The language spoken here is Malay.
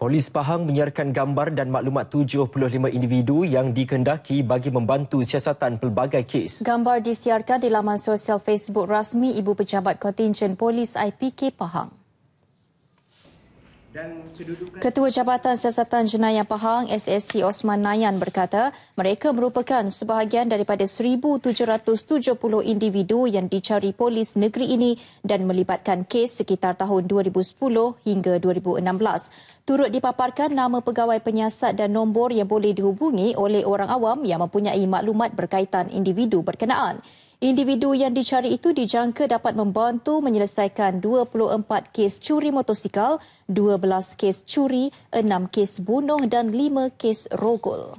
Polis Pahang menyiarkan gambar dan maklumat 75 individu yang dikendaki bagi membantu siasatan pelbagai kes. Gambar disiarkan di laman sosial Facebook rasmi Ibu Pejabat Kontingen Polis IPK Pahang. Ketua Jabatan Siasatan Jenayah Pahang SSC Osman Nayan berkata mereka merupakan sebahagian daripada 1,770 individu yang dicari polis negeri ini dan melibatkan kes sekitar tahun 2010 hingga 2016. Turut dipaparkan nama pegawai penyiasat dan nombor yang boleh dihubungi oleh orang awam yang mempunyai maklumat berkaitan individu berkenaan. Individu yang dicari itu dijangka dapat membantu menyelesaikan 24 kes curi motosikal, 12 kes curi, 6 kes bunuh dan 5 kes rogol.